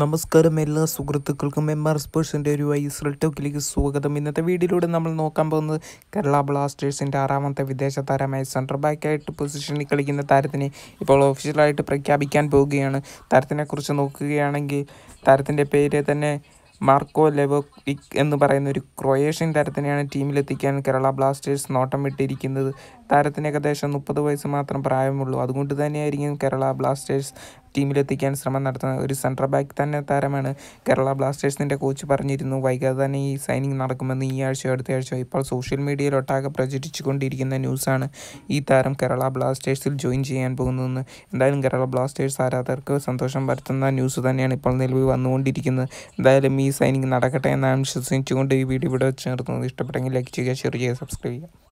നമസ്കാരം എല്ലാ സുഹൃത്തുക്കൾക്കും എം ആർ സ്പോർട്സിൻ്റെ ഒരു വൈസ് ടോക്കിലേക്ക് സ്വാഗതം ഇന്നത്തെ വീഡിയോയിലൂടെ നമ്മൾ നോക്കാൻ പോകുന്നത് കേരള ബ്ലാസ്റ്റേഴ്സിൻ്റെ ആറാമത്തെ വിദേശ താരമായ സെൻട്രൽ ബാക്കായിട്ട് പൊസിഷനിൽ കളിക്കുന്ന താരത്തിനെ ഇപ്പോൾ ഒഫീഷ്യലായിട്ട് പ്രഖ്യാപിക്കാൻ പോവുകയാണ് താരത്തിനെക്കുറിച്ച് നോക്കുകയാണെങ്കിൽ താരത്തിൻ്റെ പേര് തന്നെ മാർക്കോ ലെവോവിക് എന്ന് പറയുന്ന ഒരു ക്രൊയേഷ്യൻ താരത്തിനെയാണ് ടീമിലെത്തിക്കാൻ കേരള ബ്ലാസ്റ്റേഴ്സ് നോട്ടം വിട്ടിരിക്കുന്നത് താരത്തിന് ഏകദേശം മുപ്പത് വയസ്സ് മാത്രം പ്രായമുള്ളൂ അതുകൊണ്ട് തന്നെയായിരിക്കും കേരള ബ്ലാസ്റ്റേഴ്സ് ടീമിലെത്തിക്കാൻ ശ്രമം നടത്തുന്ന ഒരു സെൻട്രൽ ബാക്ക് തന്നെ താരമാണ് കേരള ബ്ലാസ്റ്റേഴ്സിൻ്റെ കോച്ച് പറഞ്ഞിരുന്നു വൈകാതെ തന്നെ ഈ സൈനിങ് നടക്കുമെന്ന് ഈ ആഴ്ചയോ ആഴ്ചയോ ഇപ്പോൾ സോഷ്യൽ മീഡിയയിൽ ഒട്ടാകെ പ്രചരിച്ചുകൊണ്ടിരിക്കുന്ന ന്യൂസാണ് ഈ താരം കേരള ബ്ലാസ്റ്റേഴ്സിൽ ജോയിൻ ചെയ്യാൻ പോകുന്നതെന്ന് എന്തായാലും കേരള ബ്ലാസ്റ്റേഴ്സ് ആരാധകർക്ക് സന്തോഷം പരത്തുന്ന ന്യൂസ് തന്നെയാണ് ഇപ്പോൾ നിലവിൽ വന്നുകൊണ്ടിരിക്കുന്നത് എന്തായാലും ഈ സൈനിങ് നടക്കട്ടെ എന്നാണ് വിശ്വസിച്ചുകൊണ്ട് ഈ വീഡിയോ ഇവിടെ ചേർക്കുന്നത് ഇഷ്ടപ്പെട്ടെങ്കിൽ ലൈക്ക് ചെയ്യുക ഷെയർ ചെയ്യുക സബ്സ്ക്രൈബ് ചെയ്യുക